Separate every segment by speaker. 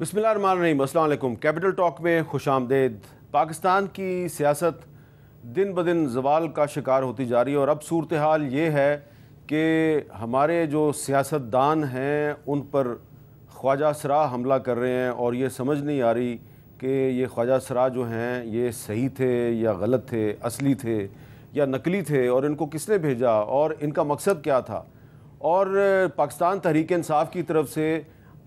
Speaker 1: बसमिलकुम capital talk में खुश आमदेद पाकिस्तान की सियासत दिन ब दिन जवाल का शिकार होती जा रही है और अब सूरत हाल ये है कि हमारे जो सियासतदान हैं उन पर ख्वाजा सरा हमला कर रहे हैं और ये समझ नहीं आ रही कि ये ख्वाजा सरा जो हैं ये सही थे या गलत थे असली थे या नकली थे और इनको किसने भेजा और इनका मकसद क्या था और पाकिस्तान तहरीक इसाफ़ की तरफ से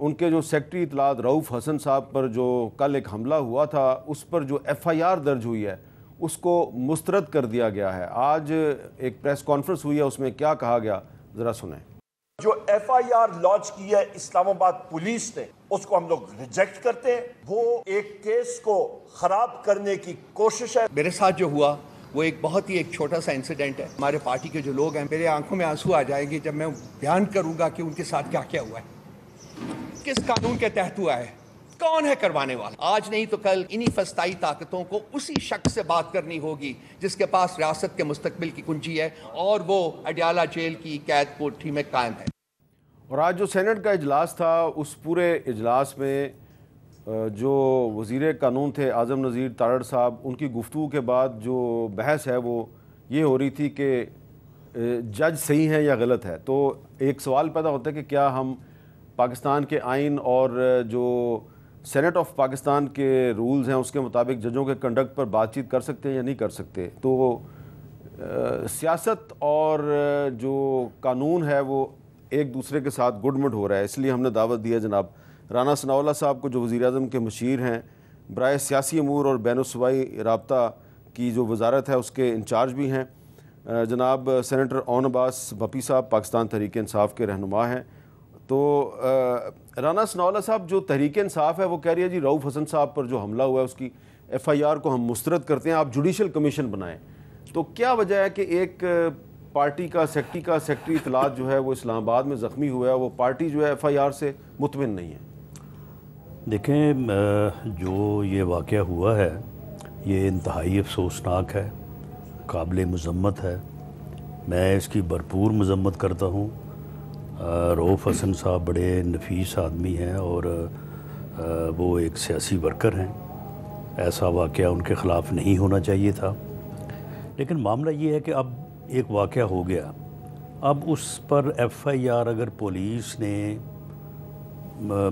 Speaker 1: उनके जो सेक्रटरी इतलात रऊफ़ हसन साहब पर जो कल एक हमला हुआ था उस पर जो एफ़ आई आर दर्ज हुई है उसको मुस्तरद कर दिया गया है आज एक प्रेस कॉन्फ्रेंस हुई है उसमें क्या कहा गया ज़रा सुने
Speaker 2: जो एफ आई आर लॉन्च की है इस्लामाबाद पुलिस ने उसको हम लोग रिजेक्ट करते हैं वो एक केस को ख़राब करने की कोशिश है मेरे साथ जो हुआ वो एक बहुत ही एक छोटा सा इंसिडेंट है हमारे पार्टी के जो लोग हैं मेरे आंखों में आंसू आ जाएंगे जब मैं बयान करूंगा कि उनके साथ क्या क्या हुआ है किस कानून के तहत हुआ है कौन है करवाने वाला आज नहीं तो कल इन्हीं फस्ताई ताकतों को उसी शख्स से बात करनी होगी जिसके पास रियासत के मुस्तबिल की कुंजी है और वो अडियाला जेल की कैद कोठी में कायम है
Speaker 1: और आज जो सेनेट का इजलास था उस पूरे इजलास में जो वजीर कानून थे आज़म नज़ीर तारड़ साहब उनकी गुफ्तु के बाद जो बहस है वो ये हो रही थी कि जज सही है या गलत है तो एक सवाल पैदा होता है कि क्या हम पाकिस्तान के आइन और जो सेनेट ऑफ पाकिस्तान के रूल्स हैं उसके मुताबिक जजों के कंडक्ट पर बातचीत कर सकते हैं या नहीं कर सकते तो सियासत और जो कानून है वो एक दूसरे के साथ गुडमुट हो रहा है इसलिए हमने दावत दी है जनाब राना सनाउल्ला साहब को जो वज़ी अजम के मशीर हैं बरए सियासी अमूर और बैन रबता की जो वजारत है उसके इंचार्ज भी हैं जनाब सेनेटर ओन अब्बास भपी साहब पाकिस्तान तहरीक इसाफ़ के रहनुमा हैं तो राना सनावला साहब जो तहरीक इंसाफ है वो कह रही है जी रऊफ़ हसन साहब पर जो हमला हुआ है उसकी एफ़ आई आर को हम मुस्तरद करते हैं आप जुडिशल कमीशन बनाएं तो क्या वजह है कि एक पार्टी का सेक्टरी का सेक्ट्री इतलात जो है वो इस्लामाबाद में ज़ख्मी हुआ है वो पार्टी जो है एफ़ आई आर से मुतमिन नहीं है
Speaker 3: देखें जो ये वाक़ हुआ है ये इंतहाई अफसोसनाक है काबिल मजम्मत है मैं इसकी भरपूर मजम्मत करता हूँ रऊफ़ हसन साहब बड़े नफीस आदमी हैं और वो एक सियासी वर्कर हैं ऐसा वाक़ उनके ख़िलाफ़ नहीं होना चाहिए था लेकिन मामला ये है कि अब एक वाक़ हो गया अब उस पर एफ़ आई आर अगर पुलिस ने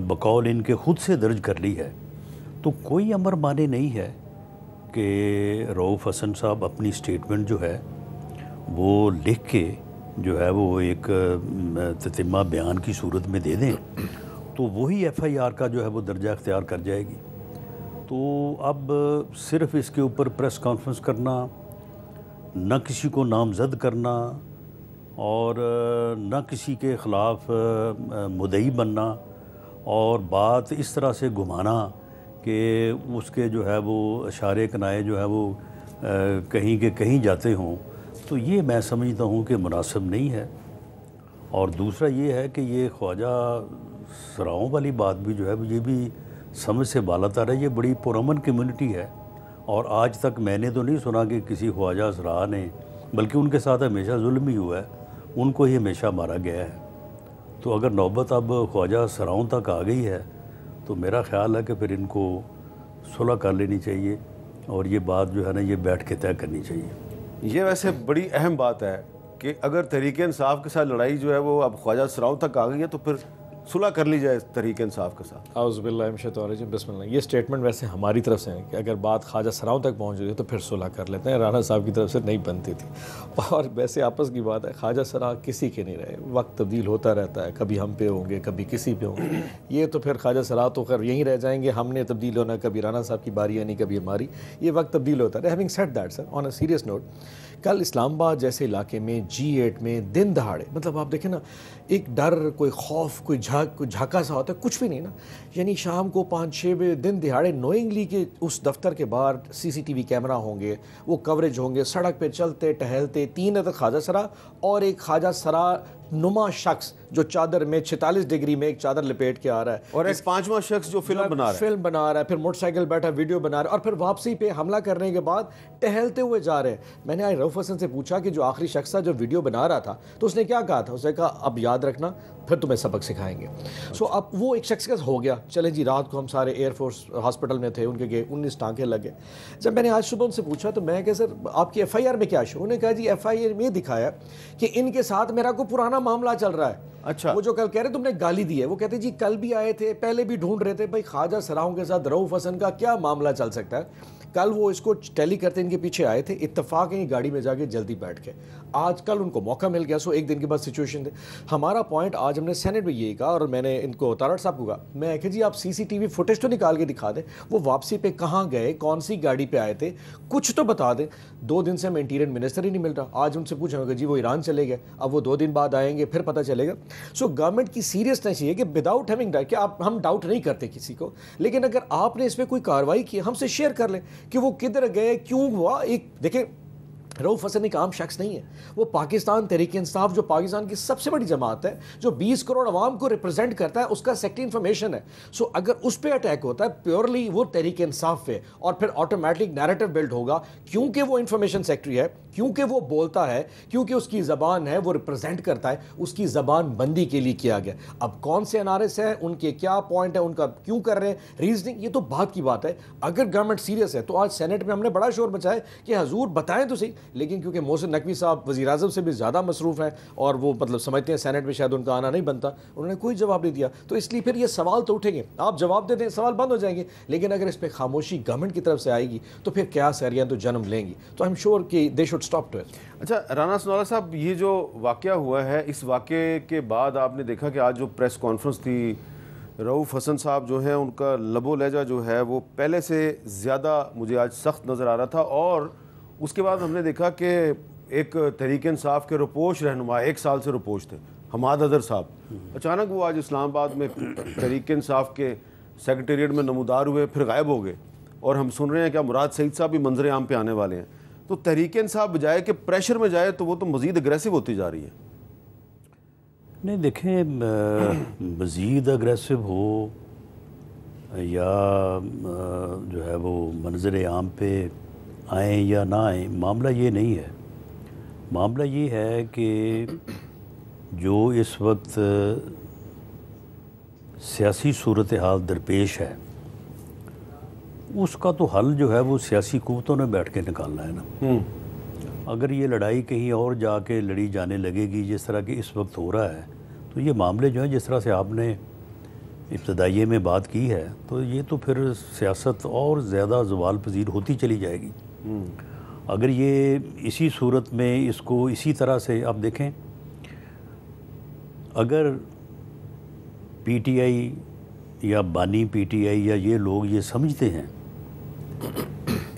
Speaker 3: बकौल इनके ख़ुद से दर्ज कर ली है तो कोई अमर माने नहीं है कि रऊफ़ हसन साहब अपनी स्टेटमेंट जो है वो लिख के जो है वो एक ततिमा बयान की सूरत में दे दें तो वही एफआईआर का जो है वो दर्जा इख्तियार कर जाएगी तो अब सिर्फ इसके ऊपर प्रेस कॉन्फ्रेंस करना न किसी को नामजद करना और न किसी के ख़िलाफ़ मुदई बनना और बात इस तरह से घुमाना कि उसके जो है वो इशारे कनाए जो है वो कहीं के कहीं जाते हों तो ये मैं समझता हूँ कि मुनासिब नहीं है और दूसरा ये है कि ये ख्वाजा सराओं वाली बात भी जो है ये भी समझ से बालातर है ये बड़ी पुरमन कम्यूनिटी है और आज तक मैंने तो नहीं सुना कि किसी ख्वाजा सरा ने बल्कि उनके साथ हमेशा जुल्म ही हुआ है उनको ही हमेशा मारा गया है तो अगर नौबत अब ख्वाजा सराओं तक आ गई है तो मेरा ख्याल है कि फिर इनको सुलह कर लेनी चाहिए और ये बात जो है ना ये बैठ के तय करनी चाहिए ये वैसे बड़ी अहम बात है कि अगर तहरीक इंसाफ के साथ लड़ाई
Speaker 1: जो
Speaker 2: है वो अब ख्वाजा सराव तक आ गई है तो फिर सुलह कर ली जाए तरीके इंसाफ के साथ आउज़बिल्लाशतम बसमिल्ला ये स्टेटमेंट वैसे हमारी तरफ से है कि अगर बात ख्वाजा सराव तक पहुँच गई तो फिर सुलह कर लेते हैं राना साहब की तरफ से नहीं बनती थी और वैसे आपस की बात है ख्वाजा सरा किसी के नहीं रहे वक्त तब्दील होता रहता है कभी हम पे होंगे कभी किसी पे होंगे ये तो फिर ख्वाजा सरा तो खैर यहीं रह जाएंगे हमने तब्दील होना कभी राना साहब की बारी नहीं कभी हमारी ये वक्त तब्दील होता है having said that sir on a serious note कल इस्लामाबाद जैसे इलाके में जी एट में दिन दहाड़े मतलब आप देखें ना एक डर कोई खौफ कोई झाक कोई झाका सा होता है कुछ भी नहीं ना यानी शाम को पाँच छः बजे दिन दिहाड़े नोइंगली के उस दफ्तर के बाहर सीसीटीवी कैमरा होंगे वो कवरेज होंगे सड़क पर चलते टहलते तीन अदद खाजा सरा और एक ख्वाजा सरा नुमा शख्स जो चादर में 46 डिग्री में एक चादर लपेट के आ रहा है और एक पांचवा शख्स जो फिल्म बना रहा है फिल्म बना रहा है फिर मोटरसाइकिल बैठा वीडियो बना रहा है और फिर वापसी पे हमला करने के बाद टहलते हुए जा रहे हैं मैंने आज रऊफ हसन से पूछा कि जो आखिरी शख्स था जो वीडियो बना रहा था तो उसने क्या कहा था उसने कहा अब याद रखना फिर तुम्हें सबक सिखाएंगे सो अच्छा। अब वो एक शख्स का हो गया चले जी रात को हम सारे एयरफोर्स हॉस्पिटल में थे उनके गए उन्नीस टाँके लगे जब मैंने आज सुबह उनसे पूछा तो मैं क्या सर आपकी एफ में क्या शो उन्होंने कहा जी एफ में दिखाया कि इनके साथ मेरा कोई पुराना अपना मामला चल रहा है अच्छा वो जो कल कह रहे तुमने गाली दी है वो कहते जी कल भी आए थे पहले भी ढूंढ रहे थे भाई ख्वाजा सराहों के साथ रऊफ हसन का क्या मामला चल सकता है कल वो इसको टैली करते इनके पीछे आए थे इतफाक ही गाड़ी में जाके जल्दी बैठ के आज कल उनको मौका मिल गया सो एक दिन के बाद सिचुएशन थे हमारा पॉइंट आज हमने सेनेट में ये कहा और मैंने इनको तारड़ साहब को कहा मैं आखिर जी आप सीसीटीवी फुटेज तो निकाल के दिखा दें वो वापसी पे कहाँ गए कौन सी गाड़ी पे आए थे कुछ तो बता दें दो दिन से हमें इंटीरियर मिनिस्टर ही नहीं मिल रहा आज उनसे पूछा जी वो ईरान चले गए अब वो दो दिन बाद आएंगे फिर पता चलेगा सो गवर्नमेंट की सीरियसनेस ये कि विदाउट हैविंग डाउट कि आप हम डाउट नहीं करते किसी को लेकिन अगर आपने इस पर कोई कार्रवाई की हमसे शेयर कर लें कि वो किधर गए क्यों हुआ एक देखिए रऊफ हसन एक आम शख्स नहीं है वो पाकिस्तान तहरीक इंसाफ जो पाकिस्तान की सबसे बड़ी जमात है जो 20 करोड़ अवाम को रिप्रेजेंट करता है उसका सेक्टी इन्फॉर्मेशन है सो अगर उस पर अटैक होता है प्योरली वो तहरीक इंसाफ पे और फिर ऑटोमेटिक नैरेटिव बिल्ड होगा क्योंकि वो इन्फॉर्मेशन सेक्ट्री है क्योंकि वो बोलता है क्योंकि उसकी ज़बान है वो रिप्रेजेंट करता है उसकी ज़बान बंदी के लिए किया गया अब कौन से एस हैं उनके क्या पॉइंट है उनका क्यों कर रहे हैं रीजनिंग ये तो बात की बात है अगर गवर्नमेंट सीरियस है तो आज सेनेट में हमने बड़ा शोर बचाया कि हजूर बताएं तो सही लेकिन क्योंकि मोहसिन नकवी साहब वजी अजम से भी ज़्यादा मसरूफ़ हैं और वो मतलब समझते हैं सेनेट में शायद उनका आना नहीं बनता उन्होंने कोई जवाब नहीं दिया तो इसलिए फिर ये सवाल तो उठेंगे आप जवाब दे दें सवाल बंद हो जाएंगे लेकिन अगर इस पर खामोशी गवर्नमेंट की तरफ से आएगी तो फिर क्या सहरियाँ तो जन्म लेंगी तो आई एम श्योर कि देश स्टॉप टू इट अच्छा राना सनौला साहब ये जो वाक़ हुआ है इस वाक़े
Speaker 1: के बाद आपने देखा कि आज जो प्रेस कॉन्फ्रेंस थी रऊफ़ हसन साहब जो हैं उनका लबो लहजा जो है वो पहले से ज़्यादा मुझे आज सख्त नज़र आ रहा था और उसके बाद हमने देखा कि एक तहरीक इंसाफ के रुपोश रहनुमा एक साल से रुपोश थे हमाद अदर साहब अचानक वो आज इस्लामाबाद में तहरीक इंसाफ के सेक्रटेरिएट में नमदार हुए फिर गायब हो गए और हम सुन रहे हैं कि मुराद सईद साहब भी मंजर आम पे आने वाले हैं तो तहरीक इंसाफ बजाय कि प्रेशर में जाए तो वो तो मज़ीद अग्रेसिव होती जा रही है
Speaker 3: नहीं देखें मज़ीद अग्रेसिव हो या जो है वो मंजर आम पे आए या ना आए मामला ये नहीं है मामला ये है कि जो इस वक्त सियासी सूरत हाल दरपेश है उसका तो हल जो है वो सियासी कुतों ने बैठ के निकालना है ना हम्म। अगर ये लड़ाई कहीं और जाके लड़ी जाने लगेगी जिस तरह की इस वक्त हो रहा है तो ये मामले जो हैं जिस तरह से आपने इब्तदाइये में बात की है तो ये तो फिर सियासत और ज़्यादा जवाल पजीर होती चली जाएगी हम्म। अगर ये इसी सूरत में इसको इसी तरह से आप देखें अगर पीटीआई या बानी पीटीआई या ये लोग ये समझते हैं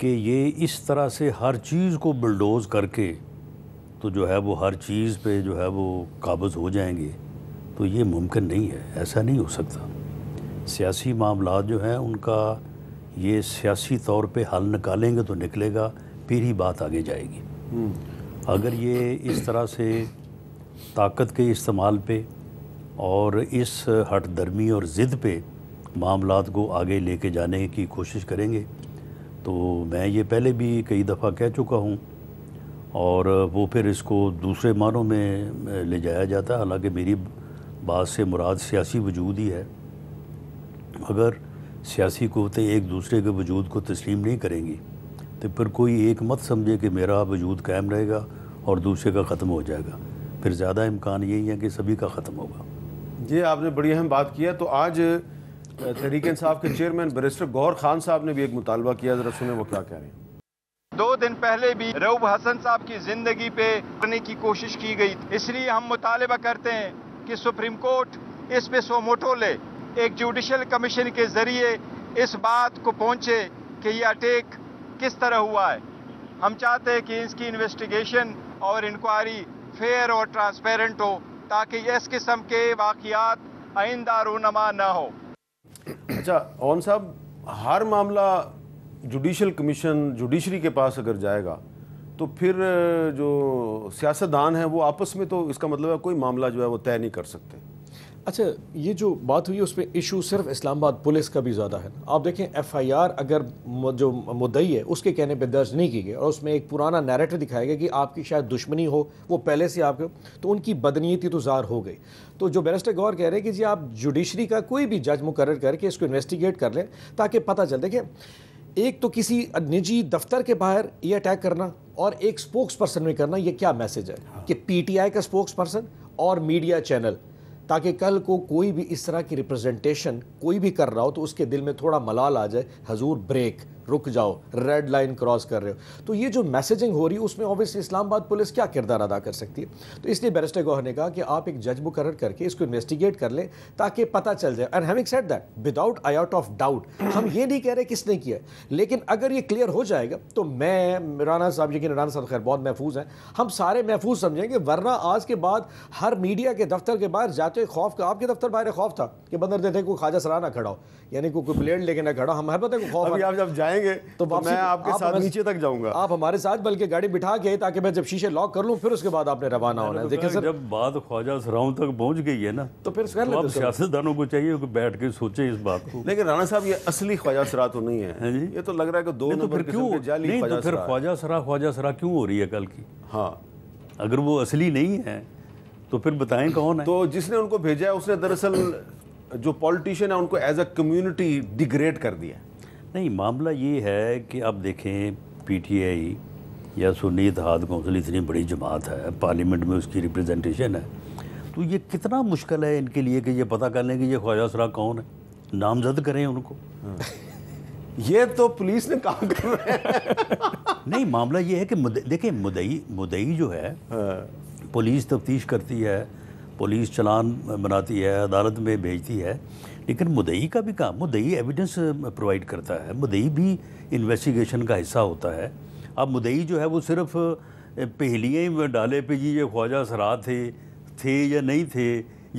Speaker 3: कि ये इस तरह से हर चीज़ को बुलडोज़ करके तो जो है वो हर चीज़ पे जो है वो काबज हो जाएंगे तो ये मुमकिन नहीं है ऐसा नहीं हो सकता सियासी मामला जो हैं उनका ये सियासी तौर पे हल निकालेंगे तो निकलेगा फिर ही बात आगे जाएगी हम्म। अगर ये इस तरह से ताकत के इस्तेमाल पे और इस हट दर्मी और ज़िद पे मामला को आगे लेके जाने की कोशिश करेंगे तो मैं ये पहले भी कई दफ़ा कह चुका हूँ और वो फिर इसको दूसरे मानों में ले जाया जाता है हालांकि मेरी बात से मुराद सियासी वजूद ही है अगर सियासी कुतें एक दूसरे के वजूद को तस्लीम नहीं करेंगी तो फिर कोई एक मत समझे कि मेरा वजूद कायम रहेगा और दूसरे का ख़त्म हो जाएगा फिर ज़्यादा इम्कान यही है कि सभी का ख़त्म होगा
Speaker 1: जी आपने बड़ी अहम बात किया तो आज तहरीक इंसाफ के चेयरमैन बरिस्टर गौर खान साहब ने भी एक मुतालबा किया जरा सुने वो क्या कह रहे हैं दो दिन पहले भी रऊब हसन साहब की जिंदगी पे करने की कोशिश की गई इसलिए हम मुतालबा करते हैं कि सुप्रीम कोर्ट इस पे मोटो ले एक जुडिशल कमीशन के जरिए इस बात को पहुंचे कि यह अटैक किस तरह हुआ है हम चाहते हैं कि इसकी इन्वेस्टिगेशन और इंक्वायरी फेयर और ट्रांसपेरेंट हो ताकि इस किस्म के वाकियात आइंदा रूनमा ना हो अच्छा ओन साहब हर मामला जुडिशल कमीशन जुडिशरी के पास अगर जाएगा तो फिर जो सियासतदान है वो आपस में तो इसका मतलब है कोई मामला जो है वो
Speaker 2: तय नहीं कर सकते अच्छा ये जो बात हुई है उसमें इशू सिर्फ इस्लामाबाद पुलिस का भी ज़्यादा है आप देखें एफआईआर अगर जो मुद्दई है उसके कहने पे दर्ज नहीं की गई और उसमें एक पुराना नैरेटिव दिखाया गया कि आपकी शायद दुश्मनी हो वो पहले से आपके तो उनकी बदनीति तो ज़ार हो गई तो जो बैरिस्टर गौर कह रहे हैं कि जी आप जुडिशरी का कोई भी जज मुकर करके इसको इन्वेस्टिगेट कर लें ताकि पता चल देखें एक तो किसी निजी दफ्तर के बाहर ये अटैक करना और एक स्पोक्स पर्सन में करना ये क्या मैसेज है हाँ। कि पीटीआई का स्पोक्स पर्सन और मीडिया चैनल ताकि कल को कोई भी इस तरह की रिप्रेजेंटेशन कोई भी कर रहा हो तो उसके दिल में थोड़ा मलाल आ जाए हजूर ब्रेक रुक जाओ रेड लाइन क्रॉस कर रहे हो तो ये जो मैसेजिंग हो रही है उसमें ऑब्वियसली इस्लामाबाद पुलिस क्या किरदार अदा कर सकती है तो इसलिए बैरिस्टर गौहर ने कहा कि आप एक जज मुकर करके इसको इन्वेस्टिगेट कर लें ताकि पता चल जाए and having said that without I out of doubt हम ये नहीं कह रहे किसने किया लेकिन अगर ये क्लियर हो जाएगा तो मैं राना साहब यकीन राना साहब खैर बहुत महफूज हैं हम सारे महफूज समझेंगे वरना आज के बाद हर मीडिया के दफ्तर के बाहर जाते खौफ का आपके दफ्तर बाहर खौफ था कि बंदर देते कोई ख्वाजा सराना खड़ा हो यानी कोई प्लेट लेके ना खड़ा हम हर बताए खौफ आप जब जाएंगे तो, तो मैं आपके आप साथ नीचे तक जाऊंगा आप हमारे साथ बल्कि गाड़ी बिठा के ताकि मैं जब शीशे लॉक कर लूँ फिर उसके बाद आपने रवाना होना है तो देखिए सर जब
Speaker 3: बात ख्वाजा सराउं तक पहुँच गई है ना तो फिर आप तो सियासतदानों को चाहिए बैठ के सोचे इस बात को
Speaker 2: लेकिन राणा साहब ये
Speaker 3: असली ख्वाजा सरा तो नहीं है हाँ
Speaker 1: ये तो लग रहा है कि दो तो फिर क्यों जाली तो फिर ख्वाजा
Speaker 3: सरा ख्वाजा सरा क्यों हो रही है कल की हाँ अगर वो असली नहीं है तो फिर बताएं कौन है
Speaker 1: तो जिसने उनको भेजा है उसने दरअसल जो पॉलिटिशियन है उनको एज अ कम्युनिटी डिग्रेड
Speaker 3: कर दिया नहीं मामला ये है कि आप देखें पीटीआई या सुनीत इतिहाद कौंसिल इतनी बड़ी जमात है पार्लियामेंट में उसकी रिप्रेजेंटेशन है तो ये कितना मुश्किल है इनके लिए कि ये पता कर लें कि ये ख्वाजा सरा कौन है नामजद करें उनको हाँ। ये तो पुलिस ने काम कर रहे हैं नहीं मामला ये है कि मुद, देखिए मुदई मुदई जो है हाँ। पुलिस तफ्तीश करती है पुलिस चलान बनाती है अदालत में भेजती है लेकिन मुदई का भी काम मुदई एविडेंस प्रोवाइड करता है मुदई भी इन्वेस्टिगेशन का हिस्सा होता है अब मुदई जो है वो सिर्फ पहलियाँ ही डाले पे जी ये ख्वाजा सरा थे थे या नहीं थे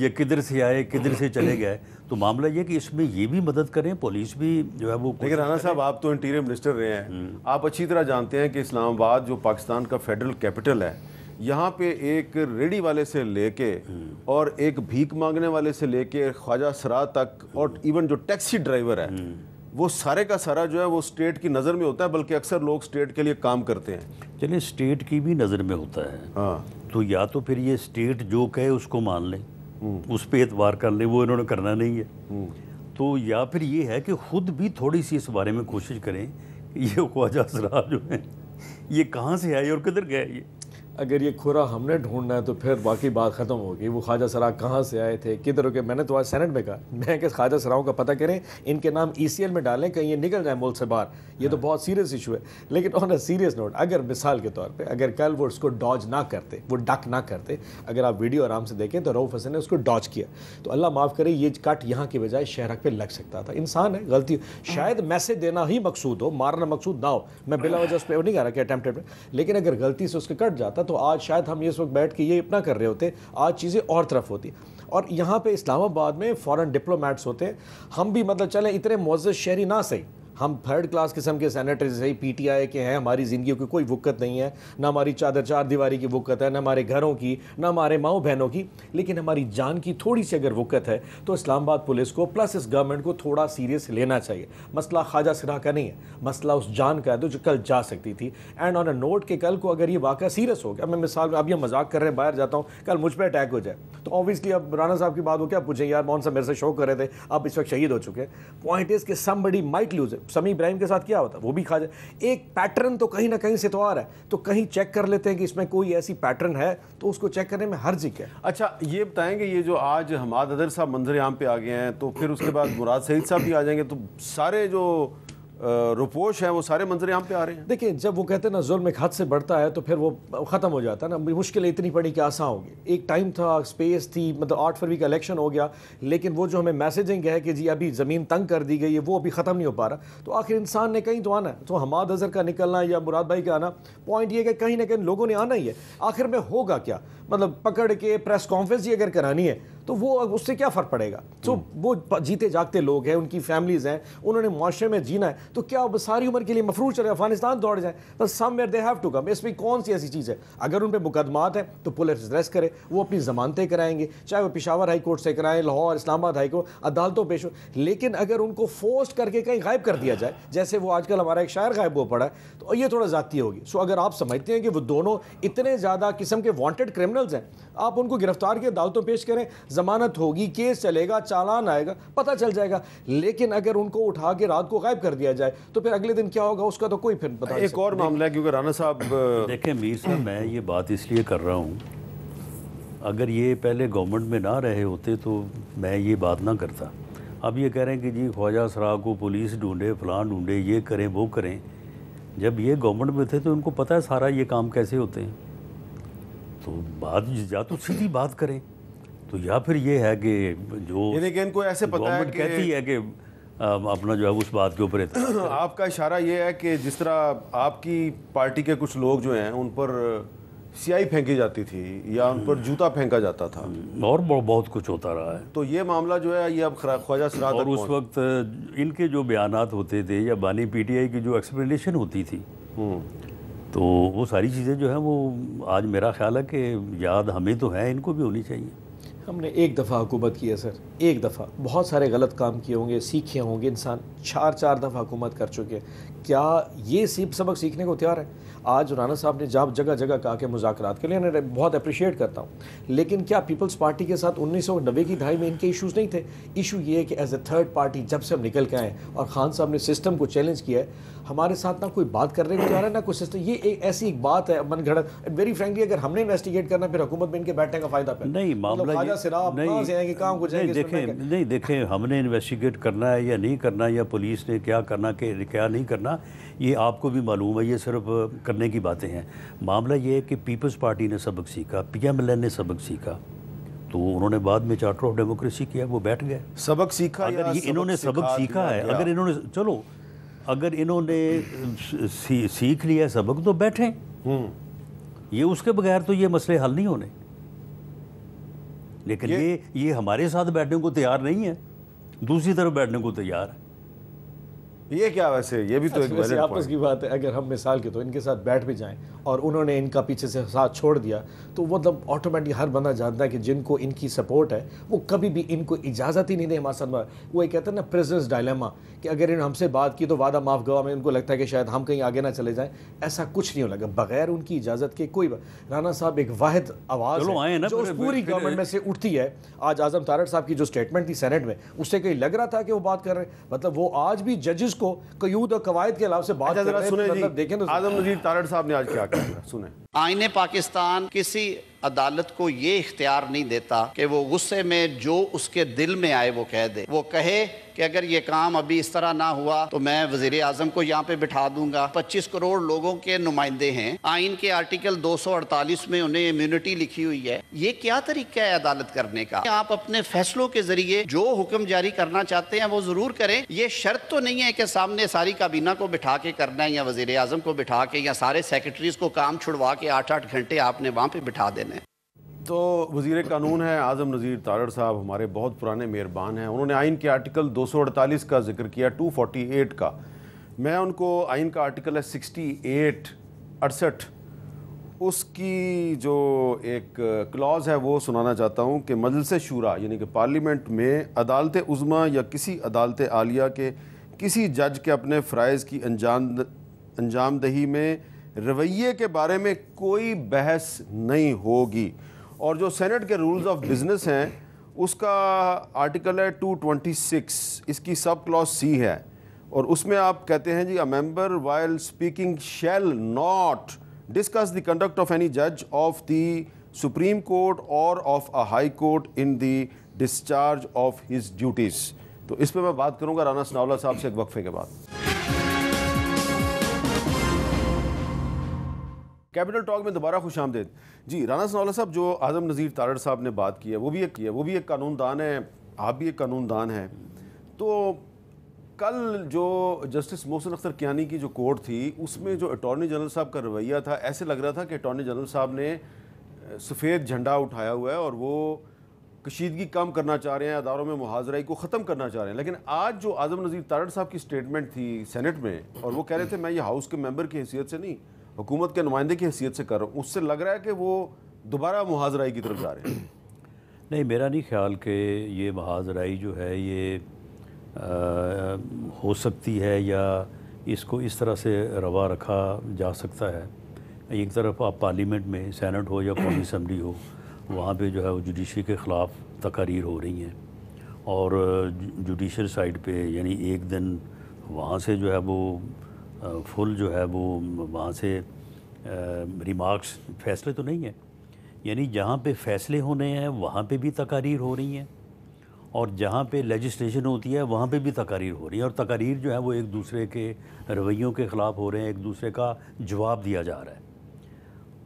Speaker 3: या किधर से आए किधर से चले गए तो मामला ये कि इसमें ये भी मदद करें पुलिस भी जो है वो लेकिन राना साहब आप तो इंटीरियर मिनिस्टर रहे हैं हम्म। आप अच्छी तरह जानते हैं कि इस्लामाबाद जो
Speaker 1: पाकिस्तान का फेडरल कैपिटल है यहाँ पे एक रेडी वाले से लेके और एक भीख मांगने वाले से लेके ख्वाजा सरा तक और इवन जो टैक्सी ड्राइवर है वो सारे का सारा जो है वो स्टेट की नज़र में होता है बल्कि अक्सर लोग स्टेट के लिए काम करते हैं
Speaker 3: चलिए स्टेट की भी नज़र में होता है हाँ तो या तो फिर ये स्टेट जो कहे उसको मान लें हम्म। उस पर एतवार कर लें वो इन्होंने करना नहीं है हम्म। तो या फिर ये है कि ख़ुद भी थोड़ी सी इस बारे में कोशिश करें कि ये ख्वाजा सरा जो है ये कहाँ से
Speaker 2: आए और किधर गए ये अगर ये खुरा हमने ढूंढना है तो फिर बाकी बात ख़त्म होगी वो ख्वाजा सरा कहाँ से आए थे किधर हो गए मैंने तो आज सेनेट में कहा मैं कि ख्वाजा सराओं का पता करें इनके नाम ई सी एल में डालें कहीं ये निकल जाए मुल्क से बाहर ये तो हाँ। बहुत सीरियस इशू है लेकिन ऑन अ सीरियस नोट अगर मिसाल के तौर पर अगर कल वो उसको डॉज ना करते वो डक ना करते अगर आप वीडियो आराम से देखें तो रऊफ़ हसन ने उसको डॉज किया तो अल्लाह माफ़ करे ये कट यहाँ की बजाय शहरक पर लग सकता था इंसान है गलती हाँ। शायद मैसेज देना ही मकसूद हो मारना मकसूद ना हो मैं बिला हाँ। वजह उस पर नहीं कह रहा कि अटैम्प्टेड लेकिन अगर गलती से उसके कट जाता तो तो आज शायद हम इस वक्त बैठ के ये अपना कर रहे होते आज चीज़ें और तरफ होती और यहाँ पे इस्लामाबाद में फ़ॉरन डिप्लोमेट्स होते हम भी मतलब चले इतने मोज़ शहरी ना सही हम थर्ड क्लास किस्म के सैनिटरीज है पी टी आई के हैं हमारी ज़िंदगी की कोई वक्त नहीं है ना हमारी चादर चार दीवारी की वक्त है ना हमारे घरों की ना हमारे माओ बहनों की लेकिन हमारी जान की थोड़ी सी अगर वक्त है तो इस्लामाबाद पुलिस को प्लस इस गवर्नमेंट को थोड़ा सीरियस लेना चाहिए मसला ख्वाजा सिरा का नहीं है मसला उस जान का है तो जो कल जा सकती थी एंड ऑन अ नोट के कल को अगर ये वाक़ा सीरियस हो गया मैं मिसाल अब यह मजाक कर रहे हैं बाहर जाता हूँ कल मुझ पर अटैक हो जाए तो ऑब्वियसली अब राना साहब की बात हो क्या पूछे यार मौन साहब मेरे से शो कर रहे थे आप इस वक्त शहीद हो चुके हैं point is some somebody might lose Sami Ibrahim के साथ क्या होता वो भी खा जाए एक पैटर्न तो कहीं ना कहीं से तो आ रहा है तो कहीं चेक कर लेते हैं कि इसमें कोई ऐसी पैटर्न है तो उसको चेक करने में हर जिक है
Speaker 1: अच्छा ये बताएंगे ये जो आज हमाद अदर साहब मंजर यहाँ पे आ गए हैं तो फिर उसके बाद मुराद सईद साहब भी आ जाएंगे तो सारे
Speaker 2: जो रुपोश है वो सारे मंजर यहाँ पे आ रहे हैं देखिए जब वो कहते हैं ना जुल्म एक हद से बढ़ता है तो फिर वो ख़त्म हो जाता है ना मुश्किलें इतनी पड़ी कि आसान होगी एक टाइम था स्पेस थी मतलब आठ फरवरी का इलेक्शन हो गया लेकिन वो जो हमें मैसेजिंग है कि जी अभी ज़मीन तंग कर दी गई है वो अभी ख़त्म नहीं हो पा रहा तो आखिर इंसान ने कहीं तो आना है तो हमाद अजहर का निकलना या मुराद भाई का आना पॉइंट ये कि कहीं ना कहीं लोगों ने आना ही है आखिर में होगा क्या मतलब पकड़ के प्रेस कॉन्फ्रेंस ही अगर करानी है तो वो उससे क्या फ़र्क पड़ेगा तो वो जीते जागते लोग हैं उनकी फैमिलीज़ हैं उन्होंने माशरे में जीना है तो क्या अब सारी उम्र के लिए मफरूज चले अफगानिस्तान दौड़ जाए some somewhere they have to come इसमें कौन सी ऐसी चीज़ है अगर उन पर मुकदमात हैं तो पुलिस एड्रेस करे वो अपनी ज़मानतें कराएंगे चाहे वो पिशावर हाई कोर्ट से कराएं लाहौर इस्लामाबाद हाई कोर्ट अदालतों पेश हो लेकिन अगर उनको फोर्स करके कहीं गायब कर दिया जाए जैसे वो आजकल हमारा एक शायर गायब हो पड़ा है तो ये थोड़ा ज्यादा होगी सो अगर आप समझते हैं कि वो दोनों इतने ज़्यादा किस्म के वांटेड क्रिमिनल्स हैं आप उनको गिरफ्तार किए अदालतों पेश करें ज़मानत होगी केस चलेगा चालान आएगा पता चल जाएगा लेकिन अगर उनको उठा के रात को गायब कर दिया जाए तो फिर अगले दिन क्या होगा उसका तो कोई फिर पता एक और
Speaker 3: मामला है क्योंकि राना साहब देखें मीर साहब मैं ये बात इसलिए कर रहा हूँ अगर ये पहले गवर्नमेंट में ना रहे होते तो मैं ये बात ना करता अब ये कह रहे हैं कि जी ख्वाजा सरा को पुलिस ढूंढे फलान ढूंढे ये करें वो करें जब ये गवर्नमेंट में थे तो उनको पता है सारा ये काम कैसे होते हैं तो बात या तो सीधी बात करें तो या फिर ये है कि जो यानी इनको ऐसे पता है कि कहती है कि अपना जो है उस बात के ऊपर
Speaker 1: आपका इशारा ये है कि जिस तरह आपकी पार्टी के कुछ लोग जो हैं उन पर सियाही फेंकी जाती थी या उन पर जूता फेंका जाता था हम्म, और बहुत
Speaker 3: कुछ होता रहा है तो ये मामला जो है ये अब ख्वाजा सरा और उस वक्त इनके जो बयान होते थे या बानी पीटीआई की जो एक्सप्लेनेशन होती थी हम्म। तो वो सारी चीज़ें जो हैं वो आज मेरा ख्याल है कि याद हमें तो है इनको भी होनी चाहिए
Speaker 2: हमने एक दफ़ा हुकूमत की है सर एक दफ़ा बहुत सारे गलत काम किए होंगे सीखे होंगे इंसान चार चार दफ़ा हुकूमत कर चुके हैं क्या ये सीप सबक सीखने को तैयार है आज राना साहब ने जब जगह जगह कहा के मुजाकर के लिए मैं बहुत अप्रिशिएट करता हूँ लेकिन क्या पीपल्स पार्टी के साथ उन्नीस सौ नब्बे की दहाई में इनके इशूज़ नहीं थे इशू ये है कि एज ए थर्ड पार्टी जब से हम निकल के आए और खान साहब ने सिस्टम को चैलेंज किया है हमारे साथ ना कोई बात करने को तैयार है ना कोई सिस्टम ये एक ऐसी एक बात है मन घड़त वेरी फ्रेंकली अगर हमने इन्वेस्टिगेट करना फिर हुकूमत में इनके बैठने का फ़ायदा नहीं मतलब मामला नहीं देखें
Speaker 3: नहीं देखें हमने इन्वेस्टिगेट करना है या नहीं करना या पुलिस ने क्या करना के क्या नहीं करना ये आपको भी मालूम है ये सिर्फ करने की बातें हैं मामला ये है कि पीपल्स पार्टी ने सबक सीखा पी ने सबक सीखा तो उन्होंने बाद में चार्टर ऑफ डेमोक्रेसी किया वो बैठ गए सबक सीखा अगर ये इन्होंने सबक सीखा है अगर इन्होंने चलो अगर इन्होंने सीख लिया सबक तो बैठें हम्म। ये उसके बगैर तो ये मसले हल नहीं होने लेकिन ये ये, हमारे साथ बैठने को तैयार नहीं है दूसरी तरफ बैठने को तैयार है ये क्या वैसे ये भी तो अच्छा, एक वैसे आपस
Speaker 2: की बात है अगर हम मिसाल के तो इनके साथ बैठ भी जाएं और उन्होंने इनका पीछे से साथ छोड़ दिया तो मतलब ऑटोमेटिक हर बंदा जानता है कि जिनको इनकी सपोर्ट है वो कभी भी इनको इजाज़त ही नहीं दे हमारे साथ वो एक कहते हैं ना प्रेजेंस डायलेमा कि अगर इन्होंने हमसे बात की तो वादा माफ़ गवा में उनको लगता है कि शायद हम कहीं आगे ना चले जाएं ऐसा कुछ नहीं हो लगा बगैर उनकी इजाज़त के कोई राना साहब एक वाद आवाज़ जो पूरी गवर्नमेंट में से उठती है आज आजम तारड़ साहब की जो स्टेटमेंट थी सेनेट में उससे कहीं लग रहा था कि वो बात कर रहे हैं मतलब वो आज भी जजेस को कयूद और कवायद के अलावा से बात अच्छा, जरा सुने मतलब देखें तो आजम नजीर तारड़ साहब ने आज क्या कहा सुने
Speaker 3: आईने पाकिस्तान किसी अदालत को ये इख्तियार नहीं देता कि वो गुस्से
Speaker 2: में जो उसके दिल में आए वो कह दे वो कहे कि अगर ये काम अभी इस तरह ना हुआ तो मैं वजीर आजम को यहाँ पे बिठा दूंगा 25 करोड़ लोगों के नुमाइंदे हैं आइन के
Speaker 3: आर्टिकल 248 में उन्हें इम्यूनिटी लिखी हुई है ये क्या तरीका है अदालत करने का आप अपने फैसलों के जरिए जो हुक्म जारी करना चाहते हैं वो जरूर करें ये शर्त तो नहीं है कि सामने सारी काबीना को बिठा के करना है या वजीर आजम को बिठा के या सारे सेक्रेटरीज को काम छुड़वा के आठ आठ घंटे आपने वहाँ पे बिठा देना
Speaker 1: तो वजीर कानून है आज़म नज़ीर तारड़ साहब हमारे बहुत पुराने मेहरबान हैं उन्होंने आइन के आर्टिकल 248 का जिक्र किया 248 का मैं उनको आइन का आर्टिकल है 68 अड़सठ उसकी जो एक क्लॉज है वो सुनाना चाहता हूँ कि मजलस शूरा यानी कि पार्लियामेंट में अदालत उज़मा या किसी अदालत आलिया के किसी जज के अपने फ़रज़ की अंजाम अंजामदही में रवैये के बारे में कोई बहस नहीं होगी और जो सेनेट के रूल्स ऑफ बिजनेस हैं उसका आर्टिकल है 226 इसकी सब क्लॉज सी है और उसमें आप कहते हैं जी a member while speaking shall not discuss the conduct of any जज ऑफ द सुप्रीम कोर्ट और of a high court in the discharge of his duties तो इस पर मैं बात करूंगा राना सनावला साहब से एक वक्फे के बाद कैपिटल टॉक में दोबारा खुश आमदेद जी राना सनौला साहब जो आज़म नज़ीर तारड़ साहब ने बात की है वो भी एक की है वो भी एक कानून दान है आप भी एक कानून दान हैं तो कल जो जस्टिस मोहसिन अख्तर कियानी की जो कोर्ट थी उसमें जो अटॉर्नी जनरल साहब का रवैया था ऐसे लग रहा था कि अटॉर्नी जनरल साहब ने सफ़ेद झंडा उठाया हुआ है और वो कशीदगी कम करना चाह रहे हैं अदारों में मुहाजराई को ख़त्म करना चाह रहे हैं लेकिन आज जो आज़म नज़ीर तारड़ साहब की स्टेटमेंट थी सेनेट में और वो कह रहे थे मैं ये हाउस के मेम्बर की हैसियत से नहीं हुकूमत के नुमाइंदे की हैसियत से कर रहा हूँ उससे लग रहा है कि वो दोबारा महाजराई की तरफ जा रहे हैं
Speaker 3: नहीं मेरा नहीं ख्याल कि ये महाजराई जो है ये आ, हो सकती है या इसको इस तरह से रवा रखा जा सकता है एक तरफ आप पार्लियामेंट में सैनट हो या कौमी असम्बली हो वहाँ पे जो है वो जुडिशरी के ख़िलाफ़ तकारीर हो रही हैं और जुडिशल साइड पे यानी एक दिन वहाँ से जो है वो फुल जो है वो वहाँ से रिमार्क्स फैसले तो नहीं है यानी जहाँ पे फैसले होने हैं वहाँ पे भी तकारीर हो रही हैं और जहाँ पे लेजिस्लेशन होती है वहाँ पे भी तकारीर हो रही है और तकारीर जो है वो एक दूसरे के रवैयों के ख़िलाफ़ हो रहे हैं एक दूसरे का जवाब दिया जा रहा है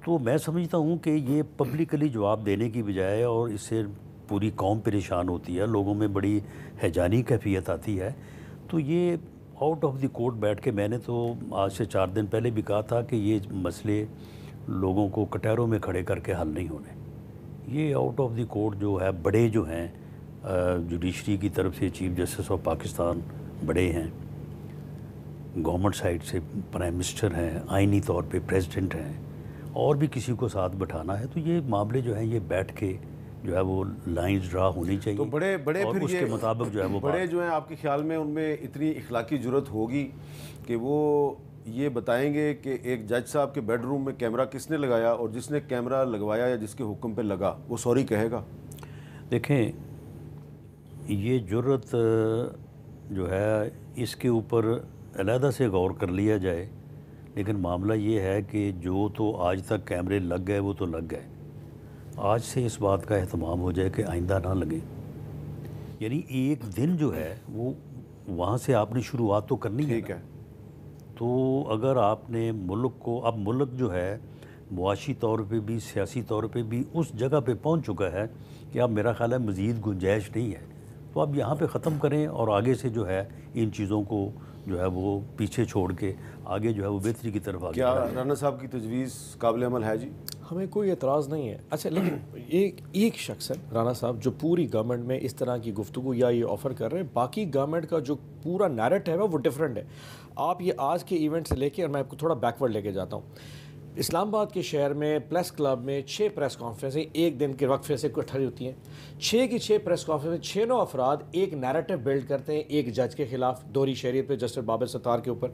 Speaker 3: तो मैं समझता हूँ कि ये पब्लिकली जवाब देने की बजाय और इससे पूरी कौम परेशान होती है लोगों में बड़ी हैजानी कैफियत आती है तो ये आउट ऑफ द कोर्ट बैठ के मैंने तो आज से चार दिन पहले भी कहा था कि ये मसले लोगों को कटहरों में खड़े करके हल नहीं होने ये आउट ऑफ द कोर्ट जो है बड़े जो हैं जुडिशरी की तरफ से चीफ जस्टिस ऑफ पाकिस्तान बड़े हैं गवर्नमेंट साइड से प्राइम मिनिस्टर हैं आइनी तौर पे प्रेसिडेंट हैं और भी किसी को साथ बैठाना है तो ये मामले जो हैं ये बैठ के जो है वो लाइंस ड्रा होनी तो चाहिए तो बड़े बड़े फिर उसके ये, मुताबिक जो है वो बड़े
Speaker 1: जो है आपके ख्याल में उनमें इतनी इखलाकी जरूरत होगी कि वो ये बताएंगे कि एक जज साहब के बेडरूम में कैमरा किसने लगाया और जिसने कैमरा लगवाया या जिसके हुक्म पे लगा वो सॉरी कहेगा
Speaker 3: देखें ये जरूरत जो है इसके ऊपर अलहदा से गौर कर लिया जाए लेकिन मामला ये है कि जो तो आज तक कैमरे लग गए वो तो लग गए आज से इस बात का अहतमाम हो जाए कि आइंदा ना लगे यानी एक दिन जो है वो वहाँ से आपने शुरुआत तो करनी है, है तो अगर आपने मुल्क को अब मुल्क जो है मुआशी तौर पे भी सियासी तौर पे भी उस जगह पे पहुँच चुका है कि अब मेरा ख्याल है मज़ीद गुंजाइश नहीं है तो आप यहाँ पे ख़त्म करें और आगे से जो है इन चीज़ों को जो है वो पीछे छोड़ के आगे जो है वो बेहतरी की तरफ आगे क्या राना साहब की तजवीज़ काबिल
Speaker 2: अमल है जी हमें कोई एतराज़ नहीं है अच्छा लेकिन एक एक शख्स है राना साहब जो पूरी गवर्नमेंट में इस तरह की गुफ्तु या ये ऑफ़र कर रहे हैं बाकी गवर्नमेंट का जो पूरा नैरेट है वो डिफरेंट है आप ये आज के इवेंट से लेके और मैं आपको थोड़ा बैकवर्ड लेके जाता हूँ इस्लामाबाद के शहर में प्रेस क्लब में छः प्रेस कॉन्फ्रेंसें एक दिन के वक्फे से इकट्ठा होती हैं छः की छः प्रेस कॉन्फ्रेंस में छः नौ अफराद एक नैरेटिव बिल्ड करते हैं एक जज के ख़िलाफ़ दोहरी शहरीत पे जस्टिस बाबर सत्तार के ऊपर